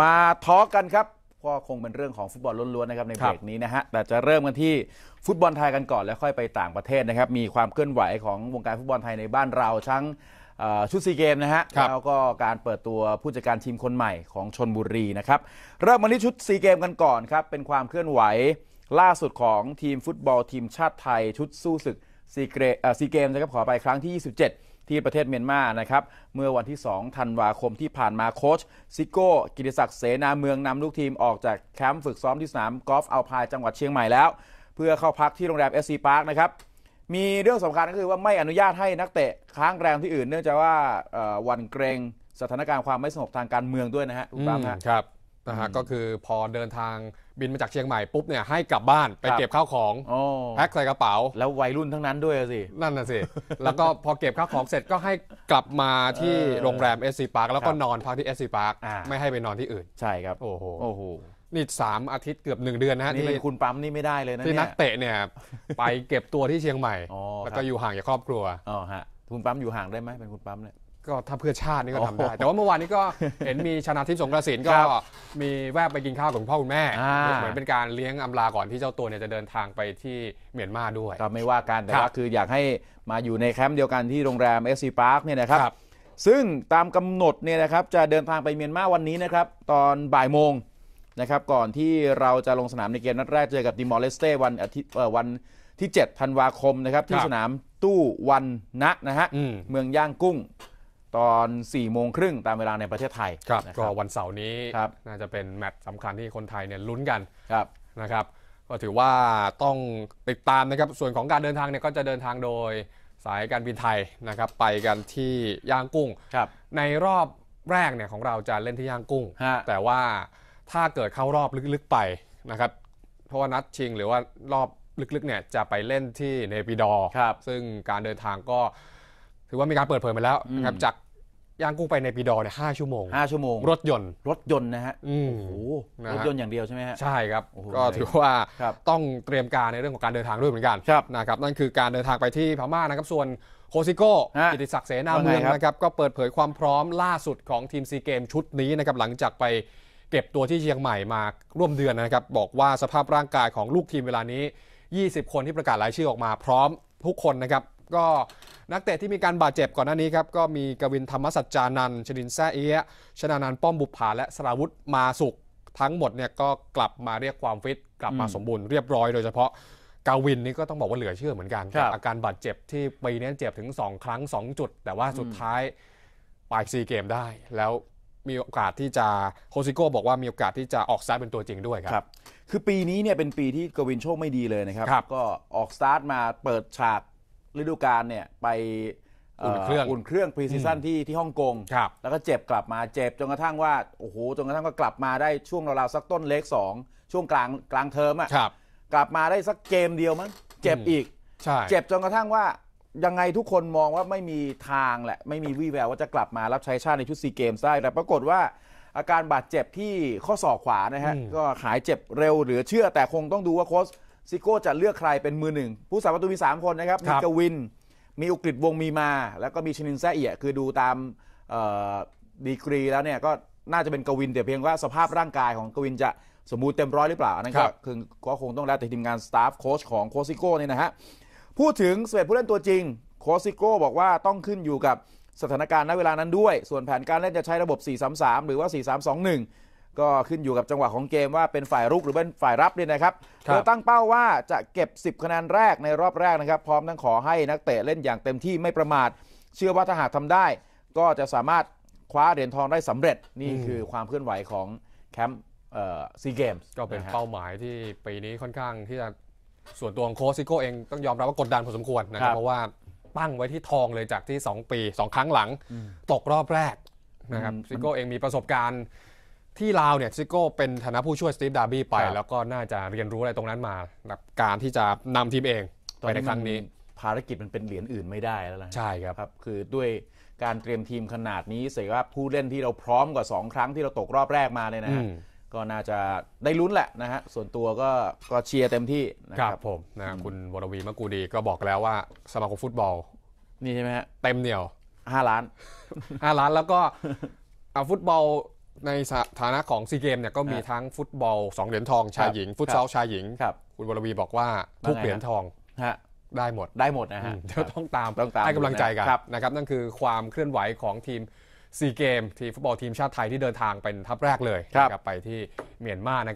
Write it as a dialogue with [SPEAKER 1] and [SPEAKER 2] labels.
[SPEAKER 1] มาทอกันครับก็คงเป็นเรื่องของฟุตบอลล้วนๆนะครับในเบรกนี้นะฮะแต่จะเริ่มกันที่ฟุตบอลไทยกันก่อนแล้วค่อยไปต่างประเทศนะครับมีความเคลื่อนไหวของวงการฟุตบอลไทยในบ้านเรา ทั้งชุดซีเกมนะฮะแล้วก็การเปิดตัวผู้จัดการทีมคนใหม่ของชนบุรีนะครับเริ่มมาที่ชุดซีเกมกันก่อนครับเป็นความเคลื่อนไหวล่าสุดของทีมฟุตบอลทีมชาติไทยชุดสู้ศึกซีเกมนะครับขอไปครั้งที่ 27ที่ประเทศเมียนมานะครับเมื่อวันที่2ธันวาคมที่ผ่านมา โค้ชซิโก้กิติศักดิ์เสนาเมืองนำลูกทีมออกจากแคมป์ฝึกซ้อมที่สนามกอล์ฟอัลพายจังหวัดเชียงใหม่แล้ว เพื่อเข้าพักที่โรงแรมเอสซีพาร์คนะครับมีเรื่องสำคัญก็คือว่าไม่อนุญาตให้นักเตะค้างแรงที่อื่น เนื่องจากว่าวันเกรง สถานการณ์ความไม่สงบทางการเมืองด้วยนะฮะถูกต้อง
[SPEAKER 2] ครับนะฮะก็คือพอเดินทางบินมาจากเชียงใหม่ปุ๊บเนี่ยให้กลับบ้านไปเก็บข้าวของ แพ็คใส่กระเป๋าแล้ววัยรุ่นทั้งนั้นด้วยสิ นั่นน่ะสิ แล้วก็พอเก็บข้าวของเสร็จก็ให้กลับมาที่โรงแรมเอสซีพาร์คแล้วก็นอนพักที่เอสซีพาร์คไม่ให้ไปนอนที่อื่นใช่ครับโอ้โหโอ้โหนี่สามอาทิตย์เกือบหนึ่งเดือนนะฮะที่คุณปั๊ม นี่ไม่ได้เลยนะที่นักเตะเนี่ย ไปเก็บตัวที่เชียงใหม่แล้วก็อยู่ห่างจากครอบครัวอ๋อฮะคุณปั๊มอยู่ห่างได้ไหมเป็นคุณปั๊มเนี่ยก็ถ้าเพื่อชาตินี่ก็ทำได้ แต่ว่าเมื่อวานนี้ก็เห็นมีชนะทิพย์สงกระสินก็มีแวบไปกินข้าวกับพ่อคุณแม่ เหมือนเป็นการเลี้ยงอำลาก่อนที่เจ้าตัวเนี่ยจะเดินทางไป
[SPEAKER 1] ที่เมียนมาด้วย ก็ไม่ว่ากันแต่ว่าคืออยากให้มาอยู่ในแคมป์เดียวกันที่โรงแรมเอสซีพาร์คเนี่ยนะครับ ซึ่งตามกำหนดเนี่ยนะครับ จะเดินทางไปเมียนมาวันนี้นะครับ ตอนบ่ายโมงนะครับ ก่อนที่เราจะลงสนามในเกมนัดแรกเจอกับดิมอร์เลสเต้วันอาทิตย์วันที่7ธันวาคมนะครับที่สนามตู้วันณะนะฮะเมืองย่างกุ้งตอน4ี่โมงครึ่งตามเวลาในประเทศไทยครับก็วันเสาร์นี้
[SPEAKER 2] น่าจะเป็นแมตช์สำคัญที่คนไทยเนี่ยลุ้นกันครับนะครับก็ถือว่าต้องติดตามนะครับส่วนของการเดินทางเนี่ยก็จะเดินทางโดยสายการบินไทยนะครับไปกันที่ย่างกุ้งครับในรอบแรกเนี่ยของเราจะเล่นที่ย่างกุ้ง แต่ว่าถ้าเกิดเข้ารอบลึกๆไปนะครับ เพราะว่านัดชิงหรือว่ารอบลึกๆเนี่ยจะไปเล่นที่เนปิดอครับซึ่งการเดินทางก็ ถือว่ามีการเปิดเผยมาแล้วนะครับจากย่างกุ้งไปในปีดอเนี่ยห้าชั่วโมงห้าชั่วโมง รถยนต์ รถยนต์นะฮะ อืมโอ้โหรถยนต์อย่างเดียวใช่ไหมฮะ ใช่ครับ ก็ถือว่าครับต้องเตรียมการในเรื่องของการเดินทางด้วยเหมือนกัน ครับ นะครับ นั่นคือการเดินทางไปที่พม่านะครับ ส่วนโคซิโก้กิติศักดิ์เสนาเมืองนะครับ ก็เปิดเผยความพร้อมล่าสุดของทีมซีเกมชุดนี้นะครับ หลังจากไปเก็บตัวที่เชียงใหม่มาร่วมเดือนนะครับ บอกว่าสภาพร่างกายของลูกทีมเวลานี้ 20 คนที่ประกาศรายชื่อออกมา พร้อมทุกคนนะครับก็นักเตะที่มีการบาดเจ็บก่อนหน้านี้ครับก็มีกวินธรรมสัจจานัน ชนินแซเอีย ชนานันป้อมบุภาและสราวุธมาสุข ทั้งหมดเนี่ยก็กลับมาเรียกความฟิต กลับมาสมบูรณ์เรียบร้อยโดยเฉพาะกาวินนี่ก็ต้องบอกว่าเหลือเชื่อเหมือนกันับอาการบาดเจ็บที่ปีนี้เจ็บถึง 2 ครั้ง 2 จุด แต่ว่าสุดท้ายไปซีเกมได้ แล้วมีโอกาสที่จะโคซิโก้
[SPEAKER 1] บอกว่ามีโอกาสที่จะออกสตาร์ทเป็นตัวจริงด้วยครับคือปีนี้เนี่ยเป็นปีที่กวินโชคไม่ดีเลยนะครับรบก็ออกสตาร์ทมาเปิดฉากฤดูกาลเนี่ยไปอุ่นเครื่องอุ่นเครื่องพรีซีซั่นที่ที่ฮ่องกงครับแล้วก็เจ็บกลับมาเจ็บจนกระทั่งว่าโอ้โหจนกระทั่งก็กลับมาได้ช่วงราวๆสักต้นเล็กสองช่วงกลางกลางเทอมอ่ะ ครับ กลับมาได้สักเกมเดียว มั้งเจ็บอีก ใช่ เจ็บจนกระทั่งว่ายังไงทุกคนมองว่าไม่มีทางแหละไม่มีวี่แววว่าจะกลับมารับใช้ชาติในชุดซีเกมได้แต่ปรากฏว่า อาการบาดเจ็บที่ข้อศอกขวานะฮะก็หายเจ็บเร็วเหลือเชื่อแต่คงต้องดูว่าโค้ชซิโก้จะเลือกใครเป็นมือหนึ่งผู้สาประตูมี 3 คนนะครับ มีกวินมีอุกฤษวงมีมา แล้วก็มีชนินแซเอีย คือดูตามดีกรีแล้วเนี่ยก็น่าจะเป็นกวินแต่เพียงว่าสภาพร่างกายของกวินจะสมบูรณ์เต็มร้อยหรือเปล่าอันนั้นก็คือก็คงต้องแล้วแต่ทีมงานสตาฟโค้ชของโคซิโก้เนี่ยนะฮะพูดถึงเสวปดผู้เล่นตัวจริงโคซิโก้บอกว่าต้องขึ้นอยู่กับสถานการณ์ณเวลานั้นด้วย ส่วนแผนการเล่นจะใช้ระบบ 4-3-3 หรือว่า4-3-2-1ก็ขึ้นอยู่กับจังหวะของเกมว่าเป็นฝ่ายรุกหรือเป็นฝ่ายรับเนี่ยนะครับเราตั้งเป้าว่าจะเก็บ 10 คะแนนแรกในรอบแรกนะครับพร้อมทั้งขอให้นักเตะเล่นอย่างเต็มที่ไม่ประมาทเชื่อว่าถ้าหากทำได้ก็จะสามารถคว้าเหรียญทองได้สำเร็จนี่คือความเคลื่อนไหวของแคมป์ซีเกมส์ก็เป็นเป้า
[SPEAKER 2] หมายที่ปีนี้ค่อนข้างที่จะส่วนตัวของโค้ชซิโก้เองต้องยอมรับว่ากดดันพอสมควรนะครับเพราะว่าตั้งไว้ที่ทองเลยจากที่ 2 ปี 2 ครั้งหลัง ตกรอบแรกนะครับซิโก้เองมีประสบการณ์ที่ลาวเนี่ยซิโก้เป็นฐานะผู้ช่วยสตีฟดาร์บี้ไป แล้วก็น่าจะเรียนรู้อะไรตรงนั้นมาแบบการที่จะ
[SPEAKER 1] นำทีมเองไปในครั้งนี้ภารกิจมันเป็นเหรียญอื่นไม่ได้แล้ว่ะใช่ครับครับ คือด้วยการเตรียมทีมขนาดนี้เสียว่าผู้เล่นที่เราพร้อมกว่า 2 ครั้งที่เราตกรอบแรกมาเนี่ยนะก็น่าจะได้ลุ้นแหละนะฮะ ส่วนตัวก็ก็เชียร์เต็มที่นะครับผม
[SPEAKER 2] นะคุณวรวีมะกูดีก็บอกแล้วว่าสมาคมฟุตบอลนี่ใช่ไหมฮะเต็มเหนียวห้าล้านห้าล้านแล้วก็เอาฟุตบอลในฐานะของซีเกมเนี่ยก็มีทั้งฟุตบอล2เหรียญทองชายหญิง ฟุตซอลชายหญิงครับคุณวรวีบอกว่าทุกเหรียญทองได้หมดได้หมดนะฮะต้องตามต้องตามให้กำลังใจกันนะครับ นั่นคือความเคลื่อนไหวของทีมซีเกม ทีมฟุตบอลทีมชาติไทย ที่เดินทางเป็นทัพแรกเลยครับไปที่เมียนมานะครับ